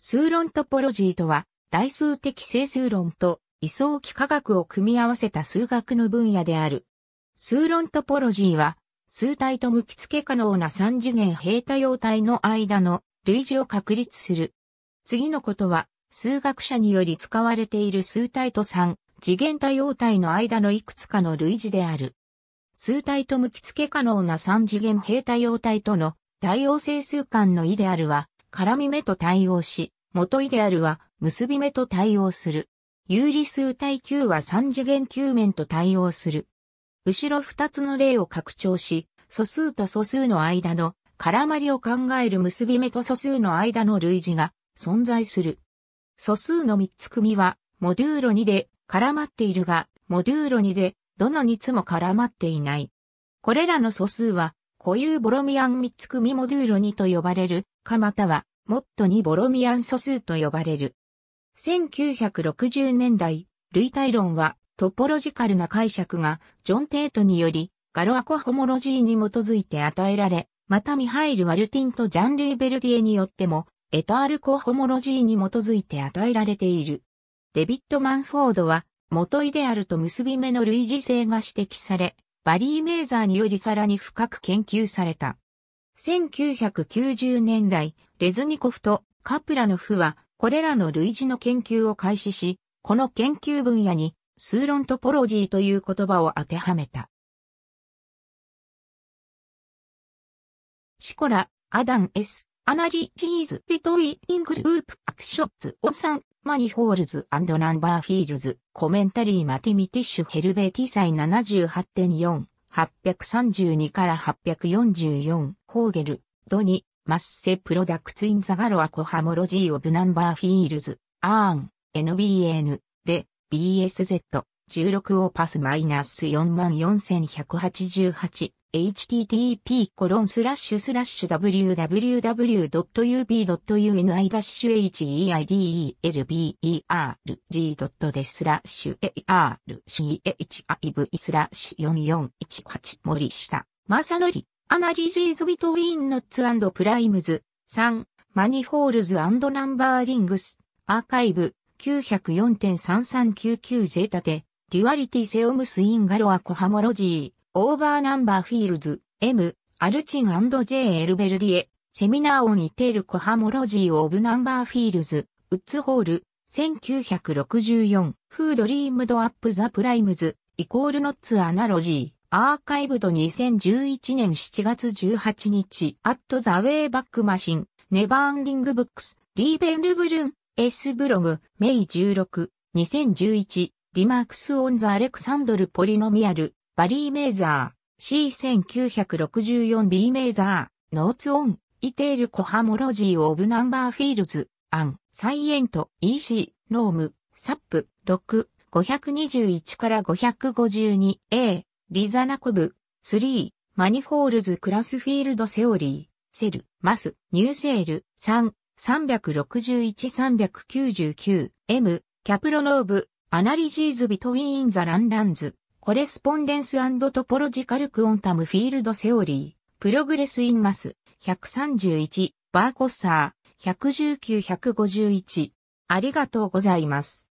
数論トポロジーとは、代数的整数論と位相幾何学を組み合わせた数学の分野である。数論トポロジーは、数体と向き付け可能な三次元平多様体の間の類似を確立する。次のことは、数学者により使われている数体と三次元多様体の間のいくつかの類似である。数体と向き付け可能な三次元平多様体との対応整数間の意であるは、絡み目と対応し、元イデアルは結び目と対応する。有理数対球は三次元球面と対応する。後ろ二つの例を拡張し、素数と素数の間の絡まりを考える結び目と素数の間の類似が存在する。素数の3つ組は、モデューロ2で絡まっているが、モデューロ2でどの2つも絡まっていない。これらの素数は、固有ボロミアン3つ組モデューロ2と呼ばれる、かまたは、もっとにボロミアン素数と呼ばれる。1960年代、類体論は、トポロジカルな解釈が、ジョン・テートにより、ガロアコホモロジーに基づいて与えられ、またミハイル・ワルティンとジャン・ルーベルディエによっても、エタールコホモロジーに基づいて与えられている。デビット・マンフォードは、元イデアルと結び目の類似性が指摘され、バリー・メーザーによりさらに深く研究された。1990年代、レズニコフとカプラノフは、これらの類似の研究を開始し、この研究分野に、数論トポロジーという言葉を当てはめた。シコラ、アダン S、アナリチーズ、ビトイイングループアクションズオサンマニホールズナンバーフィールズ、コメンタリーマティミティッシュヘルベティサイ78.4、832から844、ホーゲル、ドニ、マッセプロダクツインザガロアコハモロジーオブナンバーフィールズ、アーン、NBN、で、BSZ、16をパスマイナス44188、http://www.ub.uni-heidberg.de スラッ s h archiv スラッシュ4418森下のり、アナリジーズビトウィンノッツプライムズ3マニフォールズナンバーリングスアーカイブ9 0 4 3 3 9 9ータテ、デュアリティセオムスインガロアコハモロジーオーバーナンバーフィールズ、M、アルチン &J エルベルディエ、セミナーを似ているコハモロジーオブナンバーフィールズ、ウッズホール、1964、フードリームドアップザプライムズ、イコールノッツアナロジー、アーカイブド2011年7月18日、アットザウェイバックマシン、ネバーンディングブックス、リーベンルブルン、S ブログ、メイ16、2011、リマークスオンザアレクサンドルポリノミアル、バリー・メイザー、C1964B メイザー、ノーツ・オン、イテール・コハモロジー・オブ・ナンバー・フィールズ、アン、サイエント、EC、ノーム、サップ、6、521から552、A、リザナコブ、3、マニフォールズ・クラスフィールド・セオリー、セル、マス、ニューセール、3、361-399、M、キャプロノーブ、アナリジーズ・ビトウィーン・ザ・ランランズ。コレスポンデンストポロジカルクオンタムフィールドセオリー、プログレスインマス、131、バーコッサー、119-151。ありがとうございます。